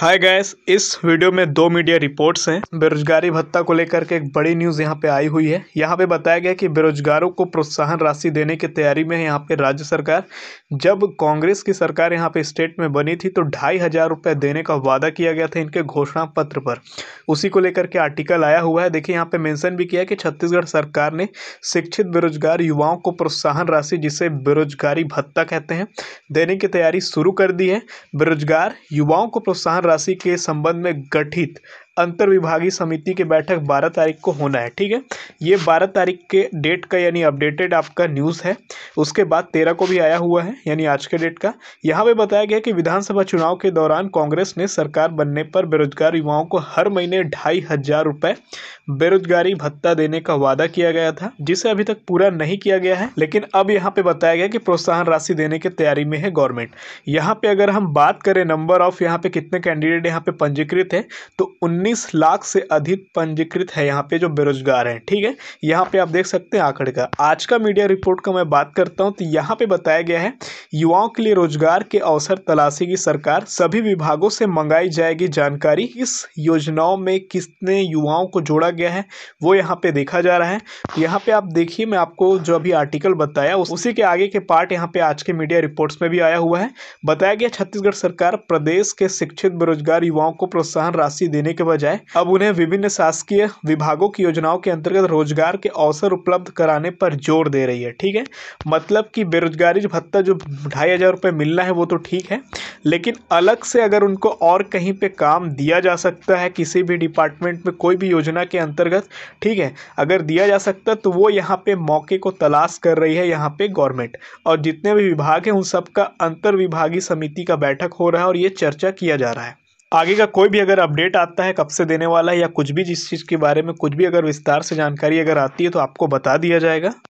hi guys इस video में दो मीडिया रिपोर्ट्स हैं बेरोजगारी भत्ता को लेकर के एक बड़ी न्यूज़ यहां पे आई हुई है यहां पे बताया गया कि बेरोजगारों को प्रोत्साहन राशि देने की तैयारी में है यहां पे राज्य सरकार जब कांग्रेस की सरकार यहां पे स्टेट में बनी थी तो ढाई हज़ार रुपये देने का वादा किया गया था इनके घोषणा पत्र पर उसी को लेकर के आर्टिकल आया हुआ है देखिए यहाँ पर मैंसन भी किया कि छत्तीसगढ़ सरकार ने शिक्षित बेरोजगार युवाओं को प्रोत्साहन राशि जिसे बेरोजगारी भत्ता कहते हैं देने की तैयारी शुरू कर दी है बेरोजगार युवाओं को प्रोत्साहन राशि के संबंध में गठित अंतरविभागीय समिति की बैठक 12 तारीख को होना है ठीक है ये 12 तारीख के डेट का यानी अपडेटेड आपका न्यूज़ है उसके बाद 13 को भी आया हुआ है यानी आज के डेट का यहाँ पे बताया गया कि विधानसभा चुनाव के दौरान कांग्रेस ने सरकार बनने पर बेरोजगार युवाओं को हर महीने ढाई हज़ार रुपये बेरोजगारी भत्ता देने का वादा किया गया था जिसे अभी तक पूरा नहीं किया गया है लेकिन अब यहाँ पे बताया गया कि प्रोत्साहन राशि देने की तैयारी में है गवर्नमेंट यहाँ पे अगर हम बात करें नंबर ऑफ यहाँ पे कितने कैंडिडेट यहाँ पे पंजीकृत है तो उन्नीस उन्नीस लाख से अधिक पंजीकृत है यहाँ पे जो बेरोजगार हैं ठीक है यहाँ पे आप देख सकते हैं आंकड़े का आज का मीडिया रिपोर्ट का मैं बात करता हूँ तो यहाँ पे बताया गया है युवाओं के लिए रोजगार के अवसर तलाशेगी सरकार सभी विभागों से मंगाई जाएगी जानकारी इस योजनाओं में कितने युवाओं को जोड़ा गया है वो यहाँ पे देखा जा रहा है यहाँ पे आप देखिए मैं आपको जो अभी आर्टिकल बताया उसी के आगे के पार्ट यहाँ पे आज के मीडिया रिपोर्ट में भी आया हुआ है बताया गया छत्तीसगढ़ सरकार प्रदेश के शिक्षित बेरोजगार युवाओं को प्रोत्साहन राशि देने के बजाय बजाय अब उन्हें विभिन्न शासकीय विभागों की योजनाओं के अंतर्गत रोजगार के अवसर उपलब्ध कराने पर जोर दे रही है ठीक है मतलब कि बेरोजगारी भत्ता जो ढाई हज़ार रुपये मिलना है वो तो ठीक है लेकिन अलग से अगर उनको और कहीं पे काम दिया जा सकता है किसी भी डिपार्टमेंट में कोई भी योजना के अंतर्गत ठीक है अगर दिया जा सकता है तो वो यहाँ पे मौके को तलाश कर रही है यहाँ पे गवर्नमेंट और जितने भी विभाग हैं उन सबका अंतर विभागीय समिति का बैठक हो रहा है और ये चर्चा किया जा रहा है आगे का कोई भी अगर अपडेट आता है कब से देने वाला है या कुछ भी जिस चीज़ के बारे में कुछ भी अगर विस्तार से जानकारी अगर आती है तो आपको बता दिया जाएगा